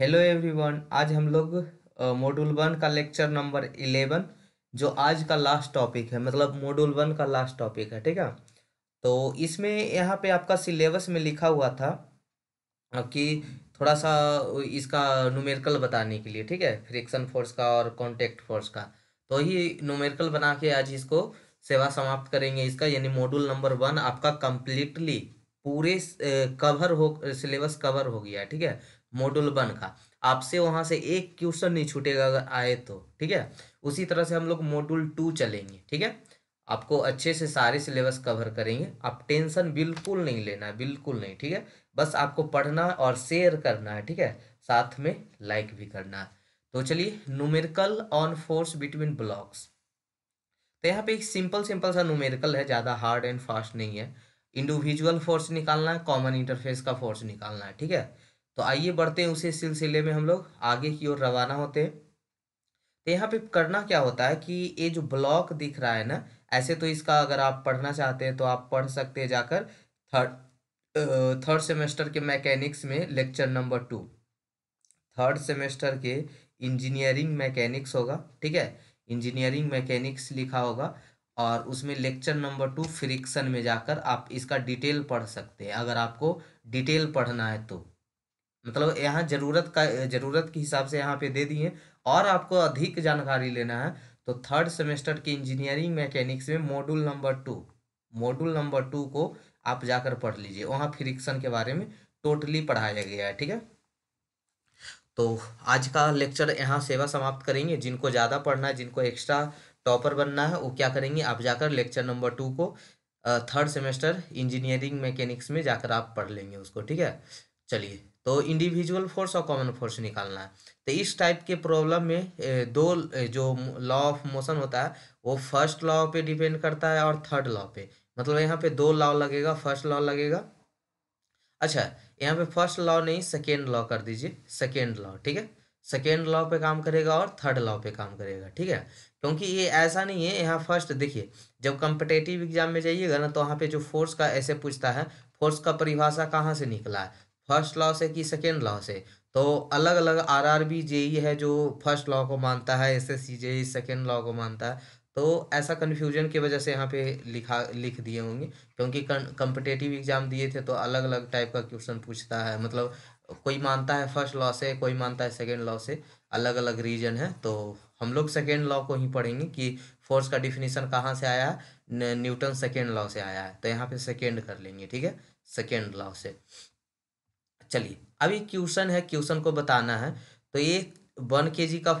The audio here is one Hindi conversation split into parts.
हेलो एवरीवन आज हम लोग मॉड्यूल वन का लेक्चर नंबर इलेवन जो आज का लास्ट टॉपिक है मतलब मॉड्यूल वन का लास्ट टॉपिक है ठीक है तो इसमें यहाँ पे आपका सिलेबस में लिखा हुआ था कि थोड़ा सा इसका नूमेरिकल बताने के लिए ठीक है फ्रिक्शन फोर्स का और कॉन्टेक्ट फोर्स का तो ही नूमेरिकल बना के आज इसको सेवा समाप्त करेंगे इसका यानी मॉड्यूल नंबर वन आपका कंप्लीटली पूरे कवर हो सिलेबस कवर हो गया ठीक है मॉड्यूल वन का आपसे वहां से एक क्वेश्चन नहीं छूटेगा अगर आए तो ठीक है उसी तरह से हम लोग मॉड्यूल टू चलेंगे ठीक है आपको अच्छे से सारे सिलेबस कवर करेंगे आप टेंशन बिल्कुल नहीं लेना है बिल्कुल नहीं ठीक है बस आपको पढ़ना और शेयर करना है ठीक है साथ में लाइक भी करना है तो चलिए numerical on force between blocks तो यहाँ पे एक सिंपल सिंपल सा न्यूमेरिकल है ज़्यादा हार्ड एंड फास्ट नहीं है इंडिविजुअल फोर्स निकालना है कॉमन इंटरफेस का फोर्स निकालना है ठीक है तो आइए बढ़ते हैं उसी सिलसिले में हम लोग आगे की ओर रवाना होते हैं तो यहाँ पे करना क्या होता है कि ये जो ब्लॉक दिख रहा है ना ऐसे तो इसका अगर आप पढ़ना चाहते हैं तो आप पढ़ सकते हैं जाकर थर्ड थर्ड सेमेस्टर के मैकेनिक्स में lecture number two third semester के इंजीनियरिंग मैकेनिक्स होगा ठीक है इंजीनियरिंग मैकेनिक्स लिखा होगा और उसमें लेक्चर नंबर टू फ्रिक्शन में जाकर आप इसका डिटेल पढ़ सकते हैं अगर आपको डिटेल पढ़ना है तो मतलब यहाँ जरूरत का जरूरत के हिसाब से यहाँ पे दे दिए और आपको अधिक जानकारी लेना है तो थर्ड सेमेस्टर की इंजीनियरिंग मैकेनिक्स में module number two module number two को आप जाकर पढ़ लीजिए वहाँ फ्रिक्शन के बारे में टोटली पढ़ाया गया है ठीक है तो आज का लेक्चर यहाँ सेवा समाप्त करेंगे जिनको ज़्यादा पढ़ना है जिनको एक्स्ट्रा टॉपर बनना है वो क्या करेंगे आप जाकर लेक्चर नंबर टू को थर्ड सेमेस्टर इंजीनियरिंग मैकेनिक्स में जाकर आप पढ़ लेंगे उसको ठीक है चलिए तो इंडिविजुअल फोर्स और कॉमन फोर्स निकालना है तो इस टाइप के प्रॉब्लम में दो जो लॉ ऑफ मोशन होता है वो फर्स्ट लॉ पे डिपेंड करता है और थर्ड लॉ पे मतलब यहाँ पे दो लॉ लगेगा फर्स्ट लॉ लगेगा अच्छा यहाँ पे फर्स्ट लॉ नहीं सेकेंड लॉ कर दीजिए सेकेंड लॉ ठीक है सेकेंड लॉ पे काम करेगा और थर्ड लॉ पे काम करेगा ठीक है क्योंकि ये ऐसा नहीं है यहाँ फर्स्ट देखिए जब कंपिटेटिव एग्जाम में जाइएगा ना तो वहाँ पे जो फोर्स का ऐसे पूछता है फोर्स का परिभाषा कहाँ से निकला है फर्स्ट लॉ से कि सेकेंड लॉ से तो अलग अलग R R B J E है जो फर्स्ट लॉ को मानता है S S C E second law को मानता है तो ऐसा कन्फ्यूजन की वजह से यहाँ पे लिखा लिख दिए होंगे क्योंकि कंपिटेटिव एग्जाम दिए थे तो अलग अलग टाइप का क्वेश्चन पूछता है मतलब कोई मानता है फर्स्ट लॉ से कोई मानता है सेकेंड लॉ से अलग अलग रीजन है तो हम लोग सेकेंड लॉ को ही पढ़ेंगे कि फोर्स का डिफिनेशन कहाँ से आया है न्यूटन सेकेंड लॉ से आया है तो यहाँ पे सेकेंड कर लेंगे ठीक है सेकेंड लॉ से चलिए अभी क्वेश्चन है क्वेश्चन को बताना है तो ये वन के जी का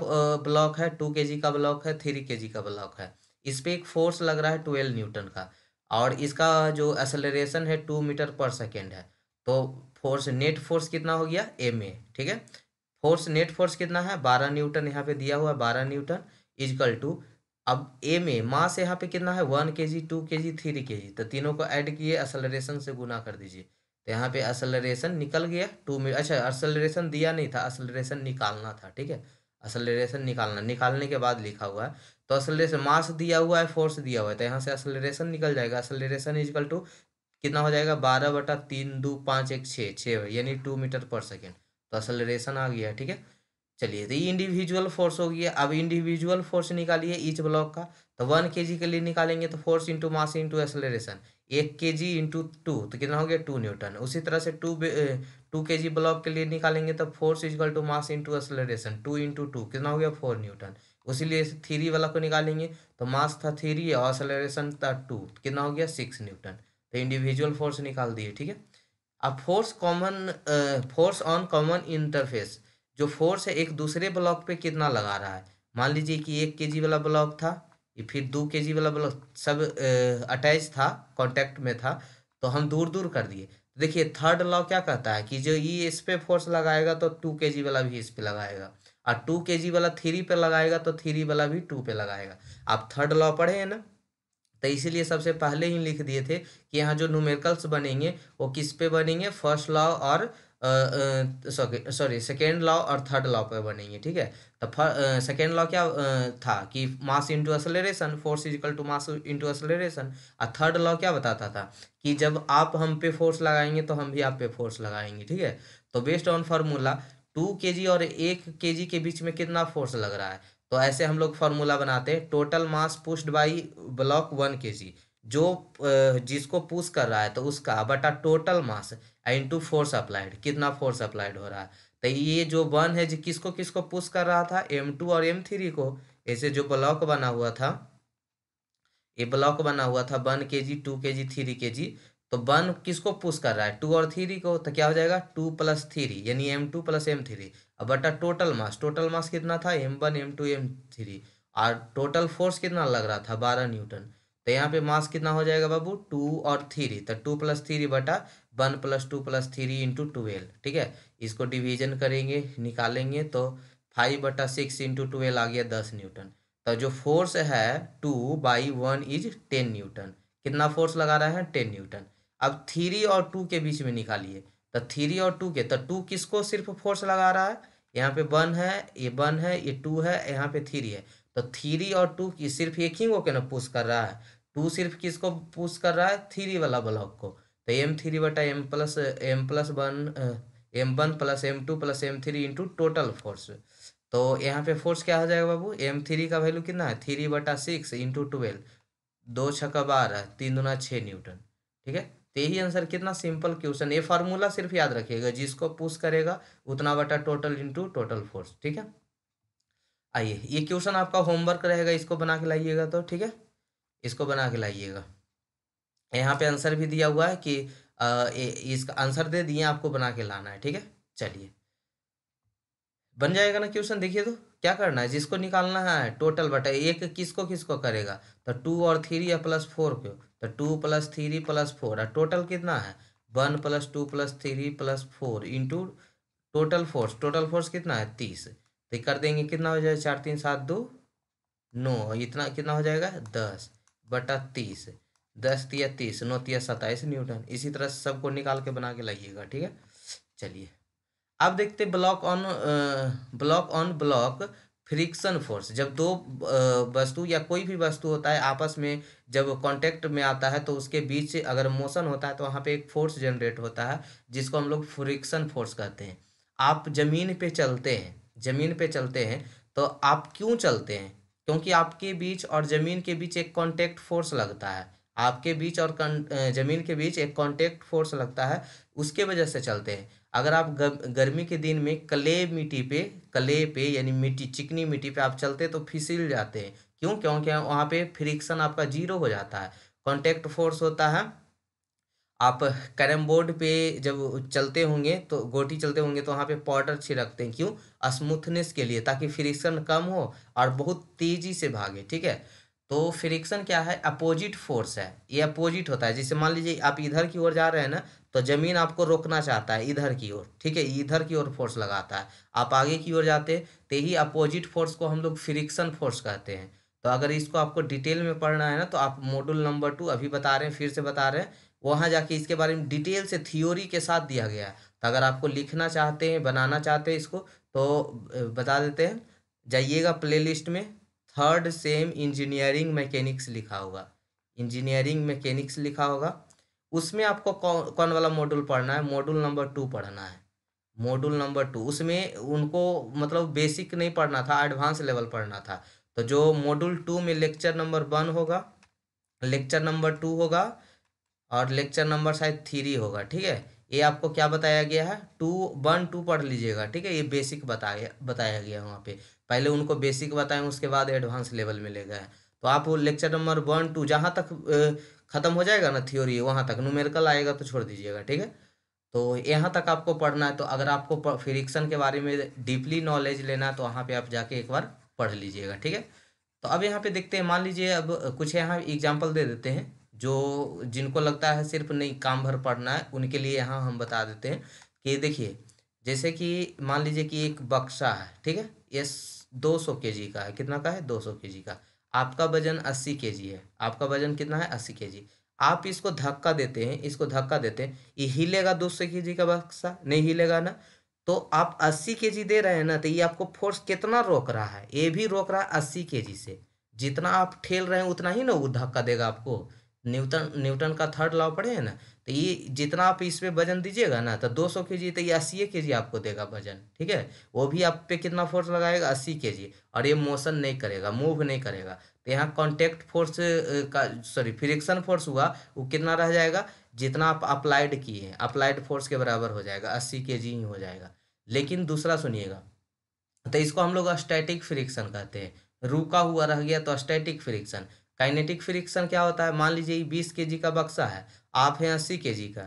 ब्लॉक है टू के जी का ब्लॉक है थ्री के जी का ब्लॉक है इस पर एक फोर्स लग रहा है ट्वेल्व न्यूटन का और इसका जो एसेलरेशन है टू मीटर पर सेकेंड है तो फोर्स नेट फोर्स कितना हो गया एम ए ठीक है फोर्स नेट फोर्स कितना है बारह न्यूटन यहाँ पे दिया हुआ है बारह न्यूटन इजकल टू अब एम ए मास यहाँ पे कितना है वन के जी टू के जी थ्री के जी तो तीनों को ऐड किए एसेलरेशन से गुना कर दीजिए तो यहाँ पे असलरेशन निकल गया टू मीटर अच्छा असलरेशन दिया नहीं था असलरेशन निकालना था ठीक है असलरेशन निकालना निकालने के बाद लिखा हुआ है तो असलरेशन मास दिया हुआ है फोर्स दिया हुआ है तो यहाँ से असलरेशन निकल जाएगा असलरेशन इजकल टू कितना हो जाएगा बारह बटा तीन दो पाँच एक छः छः यानी टू मीटर पर सेकेंड तो असलरेशन आ गया ठीक है चलिए तो इंडिविजुअल फोर्स हो गया अब इंडिविजुअल फोर्स निकालिए ईच ब्लॉक का तो वन के जी के लिए निकालेंगे तो force into mass into acceleration एक के जी इंटू टू तो कितना हो गया टू न्यूटन उसी तरह से टू टू के जी ब्लॉक के लिए निकालेंगे तो force is equal to mass into acceleration two into two कितना हो गया फोर न्यूटन लिए थ्री वाला को निकालेंगे तो मास था थ्री और एक्सलरेशन था टू कितना हो गया सिक्स न्यूटन तो इंडिविजुअल फोर्स निकाल दिए ठीक है अब force common force on common interface जो फोर्स है एक दूसरे ब्लॉक पे कितना लगा रहा है मान लीजिए कि एक के जी वाला ब्लॉक था फिर दो के जी वाला सब अटैच था कांटेक्ट में था तो हम दूर दूर कर दिए देखिए थर्ड लॉ क्या कहता है कि जो ये इस पे फोर्स लगाएगा तो टू के जी वाला भी इस पे लगाएगा और टू के जी वाला थ्री पे लगाएगा तो थ्री वाला भी टू पे लगाएगा आप थर्ड लॉ पढ़े हैं ना तो इसीलिए सबसे पहले ही लिख दिए थे कि यहाँ जो न्यूमेरिकल्स बनेंगे वो किस पे बनेंगे फर्स्ट लॉ और सॉरी सेकेंड लॉ और थर्ड लॉ पे बनेंगे ठीक है तो सेकेंड लॉ क्या था कि mass into acceleration force is equal to mass into acceleration और थर्ड लॉ क्या बताता था कि जब आप हम पे फोर्स लगाएंगे तो हम भी आप पे फोर्स लगाएंगे ठीक है तो बेस्ड ऑन फार्मूला टू के और एक के के बीच में कितना फोर्स लग रहा है तो ऐसे हम लोग फार्मूला बनाते हैं total mass pushed by block one के जो जिसको पुश कर रहा है तो उसका बटा total mass into force applied कितना फोर्स अप्लाइड हो रहा है तो ये जो वन है जी किसको किसको पुश कर रहा था एम टू और एम थ्री को ऐसे जो ब्लॉक बना हुआ था ये ब्लॉक बना हुआ था वन के जी टू के जी थ्री के जी तो वन किसको पुश कर रहा है टू और थ्री को तो क्या हो जाएगा टू प्लस थ्री यानी M two plus M three अब बटा टोटल मास टोटल मास कितना था M one M two M three और टोटल फोर्स कितना लग रहा था बारह न्यूटन तो यहाँ पे मास कितना हो जाएगा बाबू टू और थ्री तो टू प्लस थ्री बटा one plus two plus three into twelve ठीक है इसको डिवीजन करेंगे निकालेंगे तो फाइव बटा सिक्स इंटू ट्वेल्व आ गया दस न्यूटन तो जो फोर्स है two by one is ten newton कितना फोर्स लगा रहा है टेन न्यूटन अब थ्री और टू के बीच में निकालिए तो थ्री और टू के तो टू किसको सिर्फ फोर्स लगा रहा है यहाँ पे वन है ये वन है ये टू है यहाँ पे थ्री है तो थ्री और टू की सिर्फ एक ही को क्या ना पुश कर रहा है टू सिर्फ किसको पुश कर रहा है थ्री वाला ब्लॉक को तो एम थ्री बटा M plus M plus one M one plus M two plus M three into total force तो यहाँ पे फोर्स क्या हो जाएगा बाबू एम थ्री का वैल्यू कितना है थ्री बटा सिक्स इंटू ट्वेल्व दो का बारह तीन दुना छः न्यूटन ठीक है तो यही आंसर कितना सिंपल क्वेश्चन ये फार्मूला सिर्फ याद रखिएगा जिसको पुश करेगा उतना बटा टोटल इंटू टोटल फोर्स ठीक है आइए ये क्वेश्चन आपका होमवर्क रहेगा इसको बना के लाइएगा तो ठीक है इसको बना के लाइएगा यहाँ पे आंसर भी दिया हुआ है कि इसका आंसर दे दिए आपको बना के लाना है ठीक है चलिए बन जाएगा ना क्वेश्चन देखिए तो क्या करना है जिसको निकालना है टोटल बटा एक किसको किसको करेगा तो टू और थ्री या प्लस फोर को तो two plus three plus four और टोटल कितना है one plus two plus three plus four into total force total force कितना है तीस तो कर देंगे कितना हो जाएगा चार तीन सात दो नौ इतना कितना हो जाएगा दस बटा तीस दस तिया तीस नौ तिया सत्ताईस न्यूटन इसी तरह सबको निकाल के बना के लाइएगा ठीक है चलिए अब देखते block on block on block friction force जब दो वस्तु या कोई भी वस्तु होता है आपस में जब कांटेक्ट में आता है तो उसके बीच अगर मोशन होता है तो वहाँ पे एक फोर्स जनरेट होता है जिसको हम लोग फ्रिक्शन फोर्स कहते हैं आप ज़मीन पे चलते हैं ज़मीन पे चलते हैं तो आप क्यों चलते हैं क्योंकि आपके बीच और ज़मीन के बीच एक कॉन्टेक्ट फोर्स लगता है आपके बीच और ज़मीन के बीच एक कॉन्टेक्ट फोर्स लगता है उसके वजह से चलते हैं अगर आप गर्मी के दिन में कले मिट्टी पे कले पे यानी मिट्टी चिकनी मिट्टी पे आप चलते तो फिसल जाते हैं क्यों क्योंकि वहाँ पे फ्रिक्शन आपका जीरो हो जाता है कॉन्टेक्ट फोर्स होता है आप कैरम बोर्ड पे जब चलते होंगे तो गोटी चलते होंगे तो वहाँ पे पाउडर छिड़कते हैं क्यों स्मूथनेस के लिए ताकि फ्रिक्शन कम हो और बहुत तेज़ी से भागे ठीक है तो फ्रिक्शन क्या है अपोजिट फोर्स है ये अपोजिट होता है जैसे मान लीजिए आप इधर की ओर जा रहे हैं ना तो जमीन आपको रोकना चाहता है इधर की ओर ठीक है इधर की ओर फोर्स लगाता है आप आगे की ओर जाते तो ही अपोजिट फोर्स को हम लोग फ्रिक्शन फोर्स कहते हैं तो अगर इसको आपको डिटेल में पढ़ना है ना तो आप मॉड्यूल नंबर टू अभी बता रहे हैं फिर से बता रहे हैं वहाँ जाके इसके बारे में डिटेल से थियोरी के साथ दिया गया है तो अगर आपको लिखना चाहते हैं बनाना चाहते हैं इसको तो बता देते हैं जाइएगा प्लेलिस्ट में थर्ड सेम इंजीनियरिंग मैकेनिक्स लिखा होगा इंजीनियरिंग मैकेनिक्स लिखा होगा उसमें आपको कौन कौन वाला मॉड्यूल पढ़ना है मॉड्यूल नंबर टू पढ़ना है मॉड्यूल नंबर टू उसमें उनको मतलब बेसिक नहीं पढ़ना था एडवांस लेवल पढ़ना था तो जो मॉड्यूल टू में लेक्चर नंबर वन होगा लेक्चर नंबर टू होगा और लेक्चर नंबर शायद थ्री होगा ठीक है ये आपको क्या बताया गया है टू वन टू पढ़ लीजिएगा ठीक है ये बेसिक बताया बताया गया वहाँ पे पहले उनको बेसिक बताएं उसके बाद एडवांस लेवल मिलेगा तो आप वो लेक्चर नंबर वन टू जहाँ तक ख़त्म हो जाएगा ना थ्योरी वहाँ तक न्यूमेरिकल आएगा तो छोड़ दीजिएगा ठीक है तो यहाँ तक आपको पढ़ना है तो अगर आपको फ्रिक्शन के बारे में डीपली नॉलेज लेना है तो वहाँ पर आप जाके एक बार पढ़ लीजिएगा ठीक है तो अब यहाँ पे देखते हैं मान लीजिए अब कुछ यहाँ एग्जाम्पल दे देते हैं जो जिनको लगता है सिर्फ नहीं काम भर पढ़ना है उनके लिए यहाँ हम बता देते हैं कि देखिए जैसे कि मान लीजिए कि एक बक्सा है ठीक है ये दो सौ के जी का है कितना का है दो सौ के जी का आपका वजन अस्सी के जी है आपका वजन कितना है अस्सी के जी आप इसको धक्का देते हैं इसको धक्का देते हैं ये हिलेगा दो सौ के जी का बक्सा नहीं हिलेगा ना तो आप अस्सी के जी दे रहे हैं ना तो ये आपको फोर्स कितना रोक रहा है ये भी रोक रहा है अस्सी के जी से जितना आप ठेल रहे हैं उतना ही ना वो धक्का देगा आपको न्यूटन न्यूटन का थर्ड लॉ पढ़े हैं ना तो ये जितना आप इस पर वजन दीजिएगा ना तो 200 सौ के जी तो ये अस्सी के जी आपको देगा वजन ठीक है वो भी आप पे कितना फोर्स लगाएगा अस्सी के जी और ये मोशन नहीं करेगा मूव नहीं करेगा तो यहाँ कॉन्टेक्ट फोर्स का सॉरी फ्रिक्शन फोर्स हुआ वो कितना रह जाएगा जितना आप अप्लाइड किए हैं अप्लाइड फोर्स के बराबर हो जाएगा अस्सी के जी ही हो जाएगा लेकिन दूसरा सुनिएगा तो इसको हम लोग स्टैटिक फ्रिक्शन कहते हैं रुका हुआ रह गया तो स्टैटिक फ्रिक्शन काइनेटिक फ्रिक्शन क्या होता है मान लीजिए बीस के जी का बक्सा है आप हैं अस्सी के जी का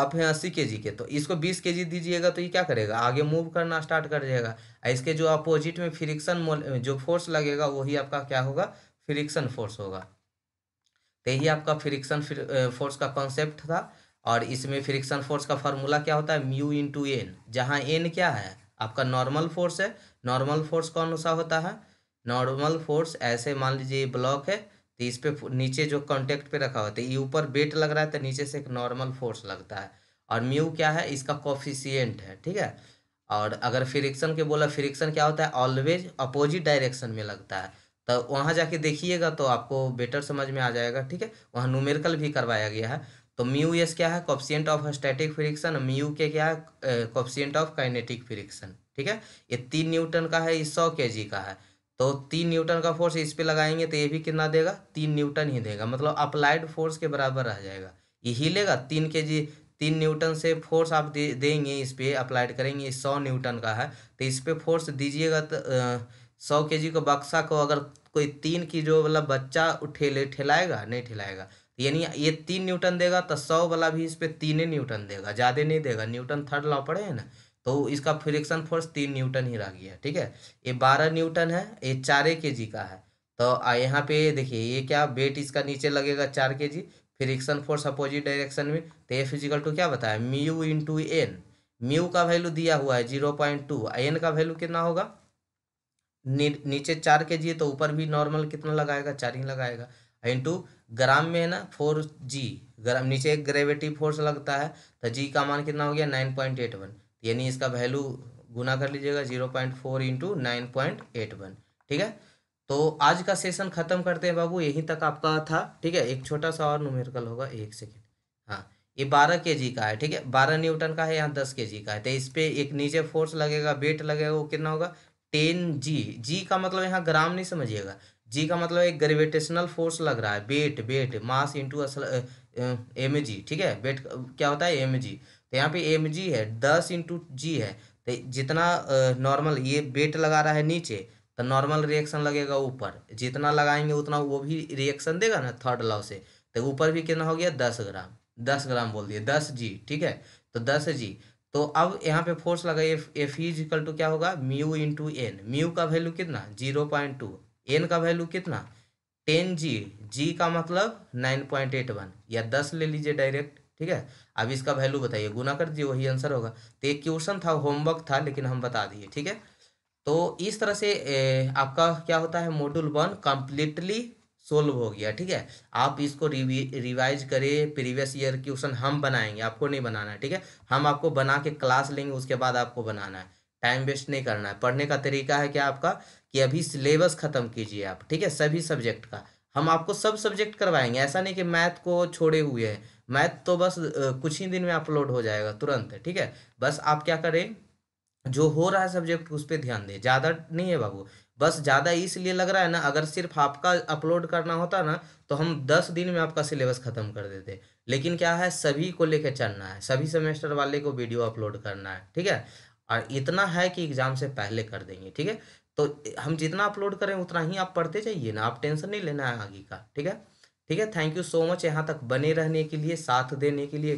आप हैं अस्सी के जी के तो इसको बीस के जी दीजिएगा तो ये क्या करेगा आगे मूव करना स्टार्ट कर जाएगा इसके जो अपोजिट में फ्रिक्शन जो फोर्स लगेगा वही आपका क्या होगा फ्रिक्शन फोर्स होगा तो यही आपका फ्रिक्शन फोर्स का कॉन्सेप्ट था और इसमें फ्रिक्शन फोर्स का फॉर्मूला क्या होता है म्यू इंटू एन जहाँ एन क्या है आपका नॉर्मल फोर्स है नॉर्मल फोर्स कौन सा होता है नॉर्मल फोर्स ऐसे मान लीजिए ये ब्लॉक है तो इस पे नीचे जो कॉन्टेक्ट पे रखा होता है ये ऊपर वेट लग रहा है तो नीचे से एक नॉर्मल फोर्स लगता है और म्यू क्या है इसका कॉफिशियंट है ठीक है और अगर फ्रिक्शन के बोला फ्रिक्शन क्या होता है ऑलवेज अपोजिट डायरेक्शन में लगता है तो वहाँ जाके देखिएगा तो आपको बेटर समझ में आ जाएगा ठीक है वहाँ न्यूमेरिकल भी करवाया गया है तो म्यू एस क्या है coefficient of static friction mu K क्या है कॉप्सियंट ऑफ काइनेटिक फ्रिक्शन ठीक है ये तीन न्यूटन का है ये सौ के जी का है तो तीन न्यूटन का फोर्स इस पर लगाएंगे तो ये भी कितना देगा तीन न्यूटन ही देगा मतलब अप्लाइड फोर्स के बराबर रह जाएगा ये लेगा तीन के जी तीन न्यूटन से फोर्स आप दे देंगे इस पर अप्लाइड करेंगे सौ न्यूटन का है तो इस पर फोर्स दीजिएगा तो सौ के जी को बक्सा को अगर कोई तीन की जो वाला बच्चा ठेले ठेलाएगा नहीं ठेलाएगा यानी ये तीन न्यूटन देगा तो सौ वाला भी इस पर तीन न्यूटन देगा ज़्यादा नहीं देगा न्यूटन थर्ड लॉ पड़े हैं ना तो इसका फ्रिक्शन फोर्स तीन न्यूटन ही रह गया ठीक है ये बारह न्यूटन है ये चार के जी का है तो यहाँ पे देखिए ये क्या वेट इसका नीचे लगेगा चार K G friction force opposite direction में तो ये फिजिकल टू क्या बताया म्यू इंटू एन म्यू का वैल्यू दिया हुआ है जीरो पॉइंट टू एन का वैल्यू कितना होगा नी, नीचे चार के जी तो ऊपर भी नॉर्मल कितना लगाएगा चार ही लगाएगा इंटू ग्राम में है ना फोर जी ग्राम नीचे एक ग्रेविटी फोर्स लगता है तो जी का मान कितना हो गया नाइन पॉइंट एट वन यानी इसका वैल्यू गुना कर लीजिएगा zero point four into nine point eight one ठीक है तो आज का सेशन ख़त्म करते हैं बाबू यहीं तक आपका था ठीक है एक छोटा सा और न्यूमेरिकल होगा एक सेकेंड हाँ ये बारह के जी का है ठीक है बारह न्यूटन का है यहाँ दस के जी का है तो इस पर एक नीचे फोर्स लगेगा वेट लगेगा वो कितना होगा टेन जी जी का मतलब यहाँ ग्राम नहीं समझिएगा जी का मतलब एक ग्रेविटेशनल फोर्स लग रहा है बेट बेट मास इंटू असल एम जी ठीक है बेट क्या होता है एम जी तो यहाँ पे एम जी है दस इंटू जी है तो जितना नॉर्मल ये बेट लगा रहा है नीचे तो नॉर्मल रिएक्शन लगेगा ऊपर जितना लगाएंगे उतना वो भी रिएक्शन देगा ना थर्ड लॉ से तो ऊपर भी कितना हो गया दस ग्राम दस ग्राम बोल दिए दस जी ठीक है तो दस जी तो अब यहाँ पे फोर्स लगाइए एफ इजिकल टू क्या होगा म्यू इंटू एन म्यू का वैल्यू कितना जीरो पॉइंट टू एन का वैल्यू कितना टेन जी जी का मतलब नाइन पॉइंट एट वन या दस ले लीजिए डायरेक्ट ठीक है अब इसका वैल्यू बताइए गुना कर दिए वही आंसर होगा तो एक क्वेश्चन था होमवर्क था लेकिन हम बता दिए ठीक है तो इस तरह से ए, आपका क्या होता है मॉड्यूल वन कम्प्लीटली सोल्व हो गया ठीक है आप इसको रिवाइज करें प्रीवियस ईयर क्वेश्चन हम बनाएंगे आपको नहीं बनाना है ठीक है हम आपको बना के क्लास लेंगे उसके बाद आपको बनाना है टाइम वेस्ट नहीं करना है पढ़ने का तरीका है क्या आपका कि अभी सिलेबस ख़त्म कीजिए आप ठीक है सभी सब्जेक्ट का हम आपको सब सब्जेक्ट करवाएंगे ऐसा नहीं कि मैथ को छोड़े हुए हैं मैथ तो बस कुछ ही दिन में अपलोड हो जाएगा तुरंत ठीक है बस आप क्या करें जो हो रहा है सब्जेक्ट उस पर ध्यान दें ज़्यादा नहीं है बाबू बस ज़्यादा इसलिए लग रहा है ना अगर सिर्फ आपका अपलोड करना होता ना तो हम दस दिन में आपका सिलेबस ख़त्म कर देते लेकिन क्या है सभी को लेकर चलना है सभी सेमेस्टर वाले को वीडियो अपलोड करना है ठीक है और इतना है कि एग्ज़ाम से पहले कर देंगे ठीक है तो हम जितना अपलोड करें उतना ही आप पढ़ते जाइए ना आप टेंशन नहीं लेना है आगे का ठीक है ठीक है थैंक यू सो मच यहाँ तक बने रहने के लिए साथ देने के लिए